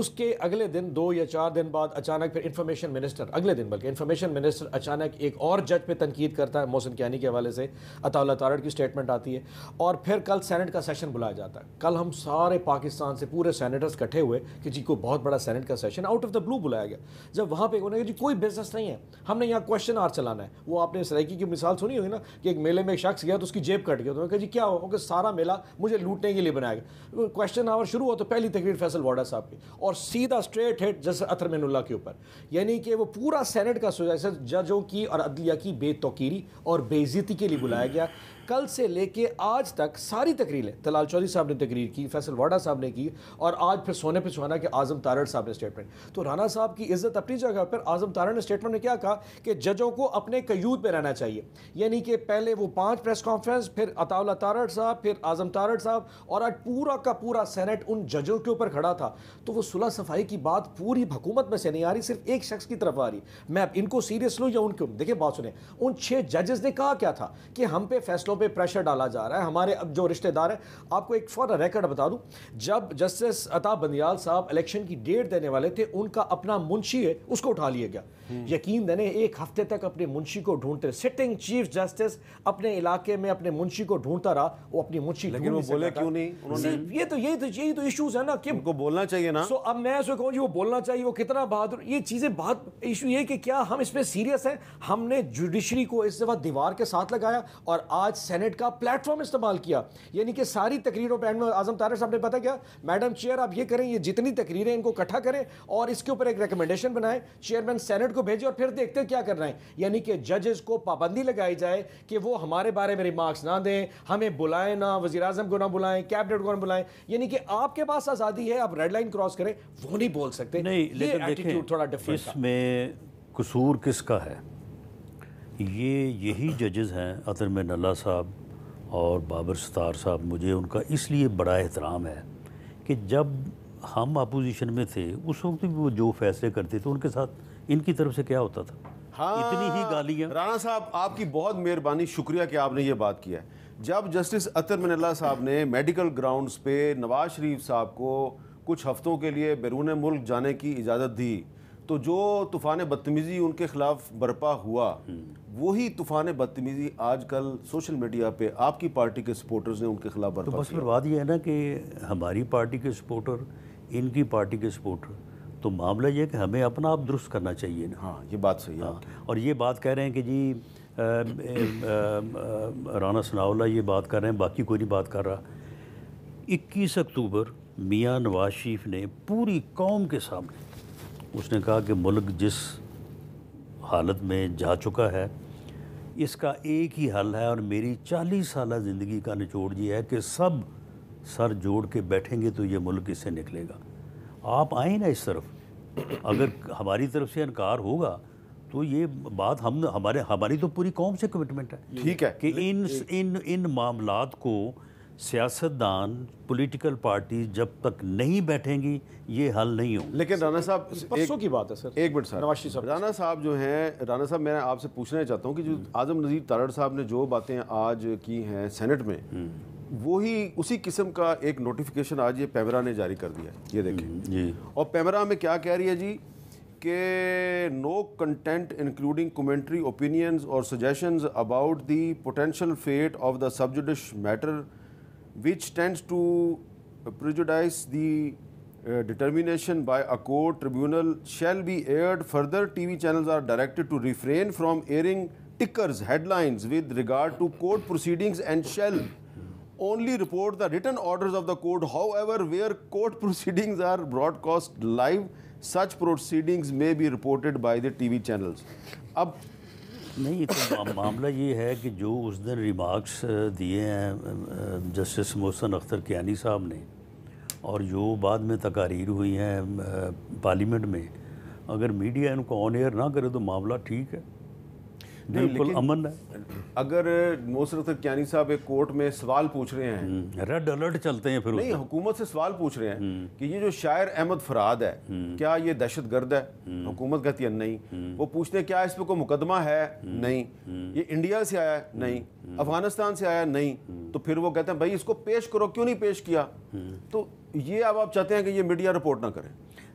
Speaker 2: उसके अगले दिन दो या चार दिन बाद अचानक फिर इन्फॉर्मेशन मिनिस्टर अगले दिन बल्कि इंफॉर्मेशन मिनिस्टर अचानक एक और जज पर तनकीद करता है मोहसिन क्यानी के हवाले से अताल तारड़ की स्टेटमेंट आती है और फिर कल सैनट का सेशन बुलाया जाता है कल हम सारे पाकिस्तान से पूरे सैनिटर्स इकट्ठे हुए कि जी को बहुत बड़ा सैनट का session out of the blue बुलाया गया जब वहाँ पे एक उन्होंने जी कोई बिजनेस नहीं है हमने यहाँ क्वेश्चन आर चलाना है वो आपने सराइकी की मिसाल सुनी होगी ना कि एक मेले में एक शख्स गया तो उसकी जेब कट गया तो मैंने कहा जी क्या हो क्योंकि सारा मेला मुझे लूटने के लिए बनाया गया क्वेश्चन आवर शुरू हुआ तो पहली तकरीर फैसल वाडा साहब की और सीधा स्ट्रेट हिट जैसे अतर मीनुल्ला के ऊपर यानी कि वो पूरा सेनेट का सुझाव जजों की और अदलिया की बेतौकीरी और बेजीती के लिए बुलाया गया कल से लेके आज तक सारी तकरीरें तलाल चौधरी साहब ने तकरीर की फैसल वाडा साहब ने की और आज फिर सोने पर सुहाना के आजम तारड़ साहब ने स्टेटमेंट तो राना साहब की इज्जत अपनी जगह तौर पर आजम तारा ने स्टेटमेंट में क्या कहा कि जजों को अपने कयूद पर रहना चाहिए यानी कि पहले वो पांच प्रेस कॉन्फ्रेंस फिर अताउला तारड़ साहब फिर आजम तारड़ साहब और आज पूरा का पूरा सेनेट उन जजों के ऊपर खड़ा था तो वो सुलह सफाई की बात पूरी हुकूमत में से नहीं आ रही सिर्फ एक शख्स की तरफ आ रही मैं अब इनको सीरियस लूँ या उनको देखिए बात सुने उन छः जजेस ने कहा क्या था कि हम पे फैसलों पर प्रेशर डाला जा रहा है हमारे अब जो रिश्तेदार हैं आपको एक फॉर रिकॉर्ड बता दूँ जब जस्टिस अताब बंदियाल साहब इलेक्शन की डेट देने वाले थे उनका अपना मुंशी है उसको उठा लिया गया यकीन देने एक हफ्ते तक अपने मुंशी को ढूंढते सिटिंग चीफ जस्टिस अपने इलाके में अपने मुंशी को ढूंढता रहा वो अपनी मुंशी लेकिन वो बोले क्यों नहीं उन्होंने तो, ये तो यही तो यही तो इश्यूज है ना कि उनको बोलना चाहिए ना सो अब मैं सो कहूँ जी वो बोलना चाहिए वो कितना बहादुर ये चीज़ें बहुत इशू ये कि क्या हम इसमें सीरियस हैं हमने जुडिशरी को इस दफ़ा दीवार के साथ लगाया और आज सेनेट का प्लेटफॉर्म इस्तेमाल किया यानी कि सारी तकरीरों पर एडमिन आजम तारा साहब ने पता क्या मैडम चेयर आप ये करें ये जितनी तकरीरें इनको इकट्ठा करें और इसके ऊपर एक रिकमेंडेशन बनाएं चेयरमैन सेनेट को भेजे और फिर देखते क्या करना है यानी कि जजेस को पाबंदी लगाई जाए कि वो हमारे बारे में रिमार्क्स ना दें हमें बुलाएं ना वजी अजम को ना बुलाएं कैबिनेट को ना बुलाएं यानी कि आपके पास आज़ादी है आप रेड लाइन क्रॉस करें वो नहीं बोल सकते नहीं लेकिन थोड़ा डिफरेंस
Speaker 3: में कसूर किसका है ये यही जजेस हैं अतर में नल्ला साहब और बाबर सतार साहब मुझे उनका इसलिए बड़ा एहतराम है कि जब हम अपोजिशन में थे उस वक्त भी वो जो फैसले करते थे उनके साथ इनकी तरफ से क्या होता था
Speaker 1: हाँ इतनी ही गालियाँ राणा साहब आपकी बहुत मेहरबानी शुक्रिया कि आपने ये बात किया जब जस्टिस अतर मिनल्ला साहब ने मेडिकल ग्राउंड्स पे नवाज शरीफ साहब को कुछ हफ्तों के लिए बैरून मुल्क जाने की इजाज़त दी तो जो तूफ़ान बदतमीज़ी उनके ख़िलाफ़ बरपा हुआ हम्म। वही तूफ़ान बदतमीज़ी आजकल सोशल मीडिया पे
Speaker 3: आपकी पार्टी के सपोर्टर्स ने उनके ख़िलाफ़ बरपा तो बस बर्बाद यह है ना कि हमारी पार्टी के सपोर्टर इनकी पार्टी के सपोर्टर तो मामला ये कि हमें अपना आप दुरुस्त करना चाहिए ना हाँ ये बात सही है हाँ और ये बात कह रहे हैं कि जी राना सनावला ये बात कर रहे हैं बाकी कोई नहीं बात कर रहा 21 अक्टूबर मियाँ नवाज शरीफ ने पूरी कौम के सामने उसने कहा कि मुल्क जिस हालत में जा चुका है इसका एक ही हल है और मेरी 40 साल ज़िंदगी का निचोड़ ये है कि सब सर जोड़ के बैठेंगे तो ये मुल्क इससे निकलेगा आप आए ना इस तरफ अगर हमारी तरफ से इनकार होगा तो ये बात हम हमारे हमारी तो पूरी कौम से कमिटमेंट है ठीक है कि इन इन इन मामला को सियासतदान पॉलिटिकल पार्टी जब तक नहीं बैठेंगी ये हल नहीं हो लेकिन राना साहब परसों की बात है सर एक मिनट सर
Speaker 1: नवाशी साहब राना साहब जो हैं राना साहब मैं आपसे पूछना चाहता हूँ कि जो हम्म। आजम नज़ीर तारड़ साहब ने जो बातें आज की हैं सेनेट में हम्म। वही उसी किस्म का एक नोटिफिकेशन आज ये पैमरा ने जारी कर दिया है ये देखिए और पैमरा में क्या कह रही है जी के no content including commentary opinions और suggestions about the potential fate of the sub judice matter which tends to prejudice the determination by a court tribunal shall be aired further T V channel are directed to refrain from airing tickers headlines with regard to court proceedings and shall only report the written orders of the court. However, where court proceedings are broadcast live, such proceedings may be reported by the TV channels.
Speaker 3: ab नहीं तो मामला ये है कि जो उस दिन remarks दिए हैं जस्टिस मोहसन अख्तर कियानी साहब ने और जो बाद में तकारीर हुई हैं पार्लियामेंट में अगर मीडिया इनको ऑन एयर ना करे तो मामला ठीक है बिल्कुल अमन है अगर नुसरत क्यानी साहब
Speaker 1: एक कोर्ट में सवाल पूछ रहे हैं रेड हम्म, अलर्ट चलते हैं फिर नहीं हुकूमत से सवाल पूछ रहे हैं हम्म। कि ये जो शायर अहमद फराद है हम्म। क्या ये दहशत गर्द है हुकूमत कहती है नहीं वो पूछते हैं क्या इस पर कोई मुकदमा है नहीं ये इंडिया से आया नहीं अफगानिस्तान से आया
Speaker 3: नहीं तो
Speaker 1: फिर वो कहते हैं भाई इसको पेश करो क्यों नहीं पेश किया तो ये अब आप चाहते हैं कि
Speaker 3: ये मीडिया रिपोर्ट ना करें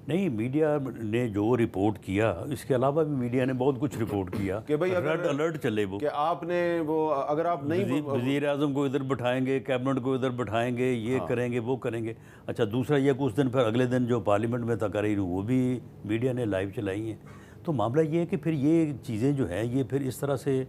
Speaker 3: नहीं मीडिया ने जो रिपोर्ट किया इसके अलावा भी मीडिया ने बहुत कुछ रिपोर्ट किया कि भाई रेड अलर्ट चले वो कि
Speaker 1: आपने वो अगर आप नहीं वजी
Speaker 3: अजम को इधर बैठाएंगे कैबिनेट को इधर बैठाएंगे ये हाँ। करेंगे वो करेंगे अच्छा दूसरा यह कि उस दिन फिर अगले दिन जो पार्लियामेंट में तकारी वो भी मीडिया ने लाइव चलाई हैं तो मामला ये है कि फिर ये चीज़ें जो हैं ये फिर इस तरह से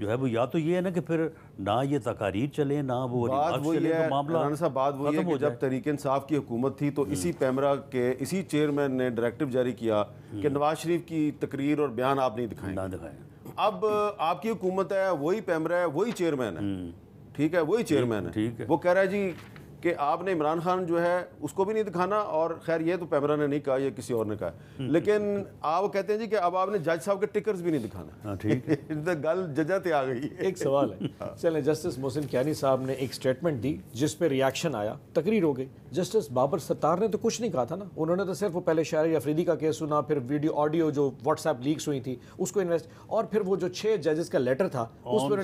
Speaker 3: जो है वो या तो ये है ना कि फिर ना ये तकारीर चले ना वो बात वो ये तो मामला साहब बात वो ये कि जब तरीके इंसाफ की हुकूमत थी तो इसी हम्म।
Speaker 1: पैमरा के इसी चेयरमैन ने डायरेक्टिव जारी किया कि हम्म। नवाज शरीफ की तकरीर और बयान आप नहीं
Speaker 3: दिखाएं ना दिखाएं
Speaker 1: अब आपकी हुकूमत है वही पैमरा है वही चेयरमैन है हम्म। ठीक है वही चेयरमैन है ठीक है वो कह रहा है जी कि आपने इमरान खान जो है उसको भी नहीं दिखाना और खैर ये तो पैमरा ने नहीं कहा ये किसी और ने कहा हम्म, हम्म, लेकिन हम्म, आप कहते हैं जी कि अब आपने जज साहब के
Speaker 2: टिकर्स भी नहीं दिखाना हाँ, ठीक है गल जजा ते आ गई एक सवाल है हाँ। चले जस्टिस मोहसिन क्यानी साहब ने एक स्टेटमेंट दी जिस पर रिएक्शन आया तकरीर हो गई जस्टिस बाबर सत्तार ने तो कुछ नहीं कहा था ना उन्होंने तो सिर्फ वो पहले शायर अफरीदी का केस सुना फिर वीडियो ऑडियो जो व्हाट्सएप लीक्स हुई थी उसको इन्वेस्ट और फिर वो जो छह जजेस का लेटर था उस पर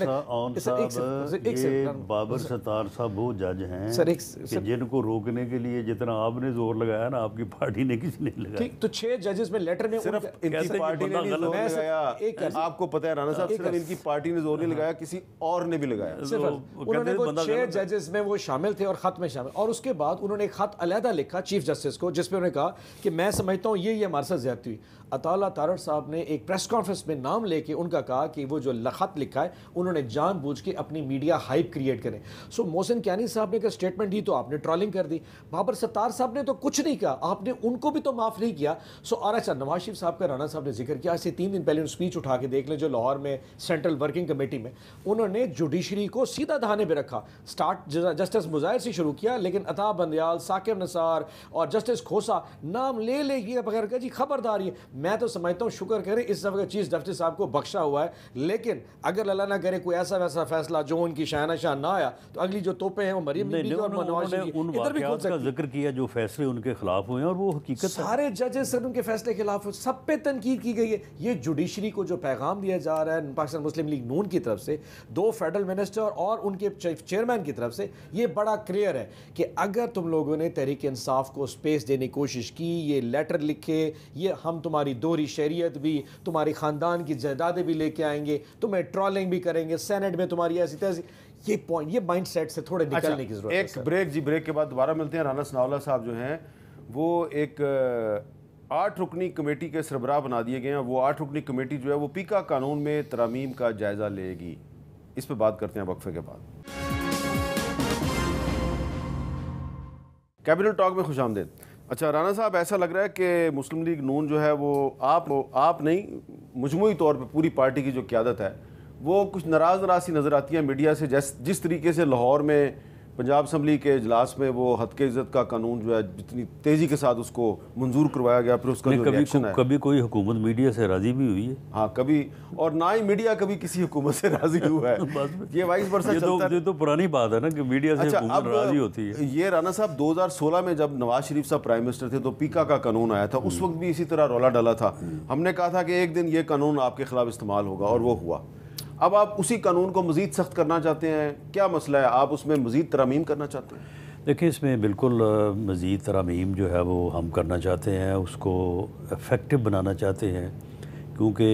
Speaker 2: बाबर
Speaker 3: सत्तार साहब वो जज हैं सर एक कि जिनको रोकने के लिए जितना आपने जोर लगाया ना आपकी पार्टी ने किसी ने लगाया ठीक
Speaker 2: तो छह जजेस में लेटर में सिर्फ इनकी पार्टी ने लगाया एक आपको पता है राणा साहब सिर्फ इनकी
Speaker 1: पार्टी ने जोर नहीं लगाया हाँ। किसी और ने भी लगाया तो उन्होंने
Speaker 2: वो छह जजेस में वो शामिल थे और खत में शामिल और उसके बाद उन्होंने एक खत अलहदा लिखा चीफ जस्टिस को जिसपे उन्होंने कहा कि मैं समझता हूँ ये ये हमारे साथ ज्यादा हुई अताला तारड़ साहब ने एक प्रेस कॉन्फ्रेंस में नाम लेके उनका कहा कि वो जो लखत लिखा है उन्होंने जानबूझ के अपनी मीडिया हाइप क्रिएट करें सो मोहसिन कैनी साहब ने एक स्टेटमेंट दी तो आपने ट्रॉलिंग कर दी बाबर सत्तार साहब ने तो कुछ नहीं कहा आपने उनको भी तो माफ़ नहीं किया so R S Nawaz Sharif साहब का राना साहब ने जिक्र किया ऐसे तीन दिन पहले उन स्पीच उठा के देख लें जो लाहौर में सेंट्रल वर्किंग कमेटी में उन्होंने जुडिशरी को सीधा धाने पर रखा स्टार्ट जस्टिस मुजाहिर से शुरू किया लेकिन अता बंदयाल साकिब नसार और जस्टिस खोसा नाम ले ले बगैर कह जी खबरदार ये मैं तो समझता हूँ शुक्र करें इस दफ़े चीफ जस्टिस साहब को बख्शा हुआ है लेकिन अगर अल्लाह ना करे कोई ऐसा वैसा फैसला जो उनकी शाना शाह ना आया तो अगली जो तोपे हैं वो मरीम बीबी जिक्र
Speaker 3: किया जो फैसले उनके खिलाफ
Speaker 2: हुए और वो हकीकत सारे जजेस उनके फैसले खिलाफ हुए सब पे तनकीद की गई है ये जुडिशरी को जो पैगाम दिया जा रहा है पाकिस्तान मुस्लिम लीग नून की तरफ से दो फेडरल मिनिस्टर और उनके चेयरमैन की तरफ से ये बड़ा क्लियर है कि अगर तुम लोगों ने तहरीक इंसाफ को स्पेस देने की कोशिश की ये लेटर लिखे ये हम तुम्हारी दोहरी शहरीत भी तुम्हारी ख़ानदान की जायदादें भी लेके आएंगे तुम्हें ट्रॉलिंग भी करेंगे सेनेट में तुम्हारी ऐसी तैसी ये पॉइंट ये सेट से थोड़े निकलने अच्छा, की जरूरत एक
Speaker 1: ब्रेक जी ब्रेक के बाद दोबारा मिलते हैं राना सनावला साहब जो हैं वो एक आठ रुकनी कमेटी के सरबराह बना दिए गए हैं वो आठ रुकनी कमेटी जो है वो पीका कानून में तरामीम का जायज़ा लेगी इस पर बात करते हैं वक्फे के बाद कैबिनेट टॉक में खुश आमदेद अच्छा राना साहब ऐसा लग रहा है कि मुस्लिम लीग नून जो है वो आप आप नहीं मजमू तौर पर पूरी पार्टी की जो क्यादत है वो कुछ नाराज़ नाराज़ सी नज़र आती है मीडिया से जैस जिस तरीके से लाहौर में पंजाब असम्बली के इजलास में वो हद के इज़्ज़त का कानून जो है जितनी तेज़ी के साथ उसको मंजूर करवाया गया फिर उसका जो कभी को, है
Speaker 3: कभी कोई हुकूमत मीडिया से राज़ी भी हुई है हाँ
Speaker 1: कभी और ना ही मीडिया कभी किसी हुकूमत से राज़ी हुआ है ये वाइस वर्षा ये तो, ये तो पुरानी बात है ना कि मीडिया से अच्छा, अब राज़ी होती है ये राना साहब दो हज़ार सोलह में जब नवाज शरीफ साहब प्राइम मिनिस्टर थे तो पीका का कानून आया था उस हम्म। वक्त भी इसी तरह रौला डाला था हम्म। हमने कहा था कि एक दिन ये कानून आपके खिलाफ इस्तेमाल होगा और वो हुआ अब आप उसी कानून को मज़ीद सख्त करना चाहते हैं क्या मसला है आप उसमें मज़ीद तरामीम करना चाहते हैं
Speaker 3: देखिए इसमें बिल्कुल मज़ीद तरामीम जो है वो हम करना चाहते हैं उसको अफ़ेक्टिव बनाना चाहते हैं क्योंकि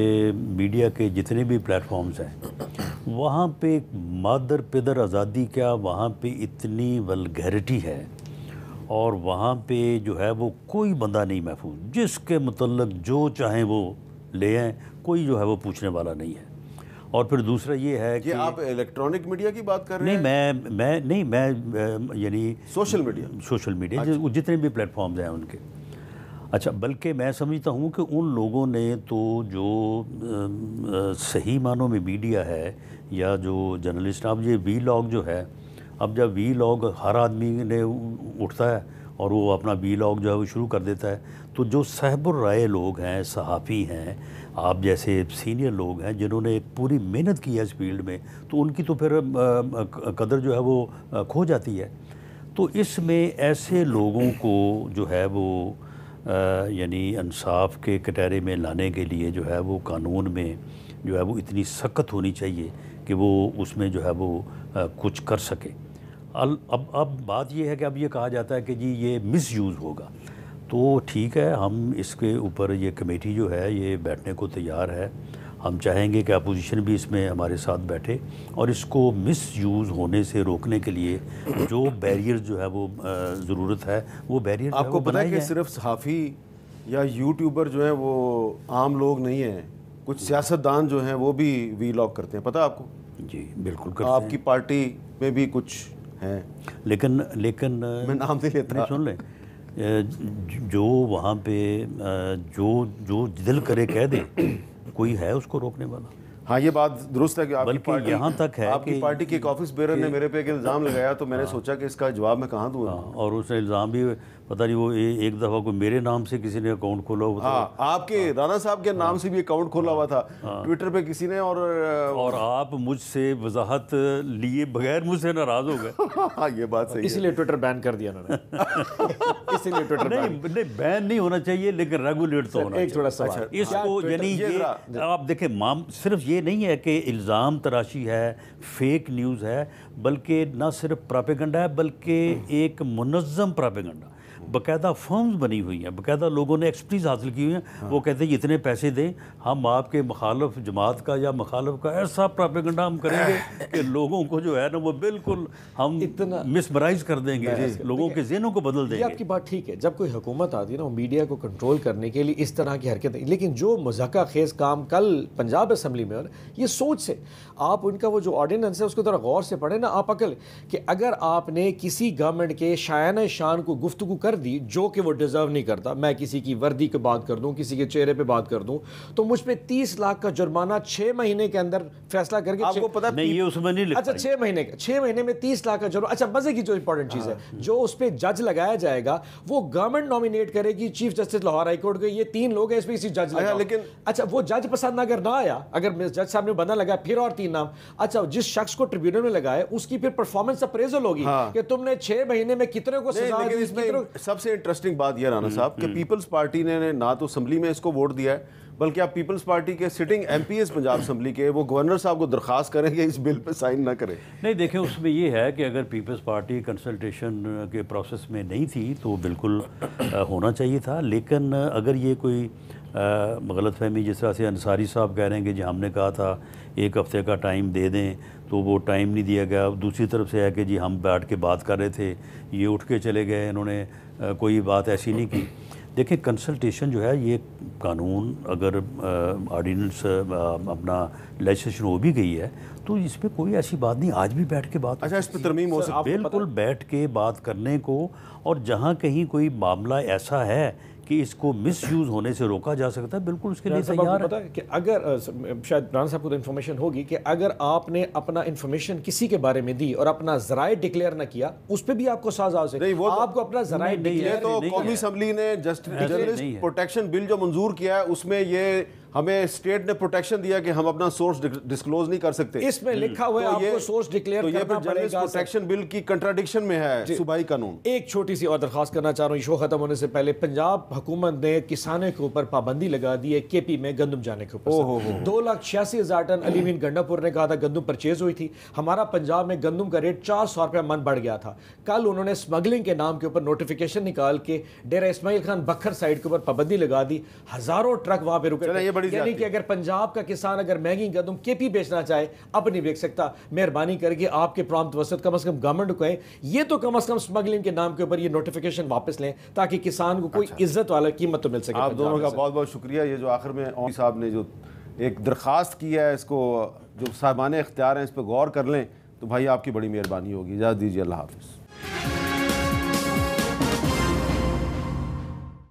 Speaker 3: मीडिया के जितने भी प्लेटफॉर्म्स हैं वहाँ पे मादर पिदर आज़ादी क्या वहाँ पे इतनी वलगैरिटी है और वहाँ पे जो है वो कोई बंदा नहीं महफूज जिसके मतलब जो चाहें वो ले आएँ कोई जो है वो पूछने वाला नहीं है और फिर दूसरा ये है कि आप
Speaker 1: इलेक्ट्रॉनिक मीडिया की बात कर रहे नहीं,
Speaker 3: हैं नहीं मैं मैं नहीं मैं यानी सोशल मीडिया सोशल मीडिया जितने भी प्लेटफॉर्म्स हैं उनके अच्छा बल्कि मैं समझता हूँ कि उन लोगों ने तो जो आ, सही मानों में मीडिया है या जो जर्नलिस्ट अब ये वी लॉग जो है अब जब वी लॉग हर आदमी ने उठता है और वो अपना वी लॉग जो है वो शुरू कर देता है तो जो सहबुर राय लोग हैं सहाफ़ी हैं आप जैसे सीनियर लोग हैं जिन्होंने पूरी मेहनत की है इस फील्ड में तो उनकी तो फिर कदर जो है वो खो जाती है तो इसमें ऐसे लोगों को जो है वो यानी इंसाफ के कटहरे में लाने के लिए जो है वो कानून में जो है वो इतनी सख्त होनी चाहिए कि वो उसमें जो है वो कुछ कर सके अब अब बात यह है कि अब ये कहा जाता है कि जी ये यूज़ होगा तो ठीक है हम इसके ऊपर ये कमेटी जो है ये बैठने को तैयार है हम चाहेंगे कि अपोजिशन भी इसमें हमारे साथ बैठे और इसको मिस यूज़ होने से रोकने के लिए जो बैरियर जो है वो ज़रूरत है वो बैरियर आपको पता है कि
Speaker 1: सिर्फ सहाफ़ी या यूट्यूबर जो है वो आम लोग नहीं हैं कुछ सियासतदान जो हैं वो भी वी लॉक करते हैं पता आपको जी बिल्कुल करते आपकी पार्टी में भी
Speaker 3: कुछ हैं लेकिन लेकिन मैं नाम नहीं लेता सुन लें जो वहाँ पे जो जो दिल करे कह दे कोई है उसको रोकने वाला हाँ ये बात दुरुस्त है कि आपकी पार्टी यहाँ तक है आपकी पार्टी
Speaker 1: के एक ऑफिस बेरर ने मेरे पे एक इल्ज़ाम लगाया तो मैंने हाँ। सोचा कि इसका जवाब मैं कहाँ दूँ हाँ,
Speaker 3: और उसने इल्ज़ाम भी पता नहीं वो ए, एक दफ़ा को मेरे नाम से किसी ने अकाउंट खोला हुआ था
Speaker 1: हाँ, आपके हाँ। राणा साहब के नाम हाँ। से भी अकाउंट खोला हुआ था ट्विटर पे किसी ने और
Speaker 3: और आप मुझसे वजाहत लिए बगैर मुझसे नाराज हो गए ये बात सही इसीलिए ट्विटर बैन कर दिया इसीलिए ट्विटर नहीं बैन नहीं होना चाहिए लेकिन रेगुलेट तो होना थोड़ा सा इसको यानी ये आप देखें माम सिर्फ ये नहीं है कि इल्ज़ाम तराशी है फेक न्यूज़ है बल्कि ना सिर्फ प्रापेगंडा है बल्कि एक मुनज़म प्रापेगंडा बाकायदा फर्म्स बनी हुई हैं बाकायदा लोगों ने एक्सपर्टीज़ हासिल की हुई है हाँ। वो कहते हैं इतने पैसे दें हम आपके मुखालफ जमात का या मुखालफ का ऐसा प्रापेगंडा हम करेंगे कि लोगों को जो है ना वो बिल्कुल हम इतना मिसमराइज कर देंगे लोगों के जहनों को बदल देंगे
Speaker 2: आपकी बात ठीक है जब कोई हुकूमत आती है ना वो मीडिया को कंट्रोल करने के लिए इस तरह की हरकत लेकिन जो मजाका खेज काम कल पंजाब असम्बली में ये सोच से आप उनका वो जो ऑर्डिनेंस है उसको ज़रा गौर से पढ़े ना आप अकल कि अगर आपने किसी गवर्नमेंट के शायन शान को गुफ्तु कर वर्दी जो कि वो डिज़र्व नहीं करता मैं किसी की वर्दी की बात कर दूँ किसी के चेहरे पे बात कर दूँ तो मुझ पर तीस लाख का जुर्माना छः महीने के अंदर फैसला करके आपको पता नहीं ये उसमें नहीं अच्छा छः महीने का छः महीने में तीस लाख का जुर्माना अच्छा मज़े की जो इंपॉर्टेंट चीज़ है हाँ। जो उस पर जज लगाया जाएगा वो गवर्नमेंट नॉमिनेट करेगी चीफ जस्टिस लाहौर हाईकोर्ट के ये तीन लोग हैं इसमें इसी जज लगा लेकिन अच्छा वो जज पसंद अगर ना आया अगर जज साहब ने बंदा लगाया फिर और तीन नाम अच्छा जिस शख्स को ट्रिब्यूनल में लगाए उसकी फिर परफॉर्मेंस अप्रेजल होगी हाँ। कि तुमने छह महीने में कितने को सजा
Speaker 1: सबसे इंटरेस्टिंग बात यह राना हम्म, साहब कि पीपल्स हम्म। पार्टी ने ना तो असम्बली में इसको वोट दिया है बल्कि आप पीपल्स पार्टी के sitting M P s Punjab assembly के वो गवर्नर साहब को दरख्वास्त करें कि इस बिल पर साइन ना करें
Speaker 3: नहीं देखें उसमें ये है कि अगर पीपल्स पार्टी कंसल्टेशन के प्रोसेस में नहीं थी तो बिल्कुल होना चाहिए था लेकिन अगर ये कोई गलत फहमी जिस तरह से अंसारी साहब कह रहे हैं कि जी हमने कहा था एक हफ्ते का टाइम दे दें तो वो टाइम नहीं दिया गया दूसरी तरफ से है कि जी हम बैठ के बात कर रहे थे ये उठ के चले गए इन्होंने कोई बात ऐसी नहीं की देखिए कंसल्टेशन जो है ये कानून अगर ऑर्डीनेंस अपना लेजिस्लेशन हो भी गई है तो इस पर कोई ऐसी बात नहीं आज भी बैठ के बात अच्छा इस पर तरमीम हो सकती बिल्कुल बैठ के बात करने को और जहाँ कहीं कोई मामला ऐसा है कि इसको मिस यूज़ होने से रोका जा सकता है बिल्कुल उसके लिए तैयार पता
Speaker 2: है कि अगर शायद ब्रांड साहब को तो इन्फॉर्मेशन होगी कि अगर आपने अपना इन्फॉर्मेशन किसी के बारे में दी और अपना जराय डिक्लेयर ना किया उस पर भी आपको साजा से नहीं वो तो- आपको अपना जराय डिक्लेयर तो कौमी असम्बली
Speaker 1: ने जस्टिस प्रोटेक्शन बिल जो मंजूर किया है उसमें ये हमें स्टेट ने प्रोटेक्शन दिया कि हम अपना सोर्स डिस्क्लोज नहीं कर सकते इसमें हम्म। लिखा हुआ है तो आपको सोर्स डिक्लेयर तो करना पड़ेगा प्रोटेक्शन
Speaker 2: बिल की कंट्राडिक्शन में है सुबाई कानून एक छोटी सी और दरखास्त करना चाह रहा हूँ शो खत्म होने से पहले पंजाब हुकूमत ने किसानों के ऊपर पाबंदी लगा दी है के पी में गंदम जाने के ऊपर दो लाख छियासी हजार टन अलीवीन गंडापुर ने कहा था गंदम परचेज हुई थी हमारा पंजाब में गंदम का रेट चार सौ रुपये मन बढ़ गया था कल उन्होंने स्मगलिंग के नाम के ऊपर नोटिफिकेशन निकाल के डेरा इसमाइल खान बखर साइड के ऊपर पाबंदी लगा दी हजारों ट्रक वहां पर रुके बड़ी यानी कि अगर पंजाब का किसान अगर महंगी गंदम के पी बेचना चाहे अब नहीं बेच सकता मेहरबानी करके आपके प्रांत वसत कम अज़ कम गवर्नमेंट को ये तो कम अज़ कम स्मगलिंग के नाम के ऊपर ये नोटिफिकेशन वापस लें ताकि किसान को कोई अच्छा। इज्जत वाला कीमत तो मिल सके आप दोनों का बहुत
Speaker 1: बहुत शुक्रिया ये जो आखिर में ओम साहब ने जो एक दरख्वास्त की है इसको जो साहबान इख्तियार हैं इस पर गौर कर लें तो भाई आपकी बड़ी मेहरबानी होगी इजाज़त दीजिए अल्लाह हाफिज़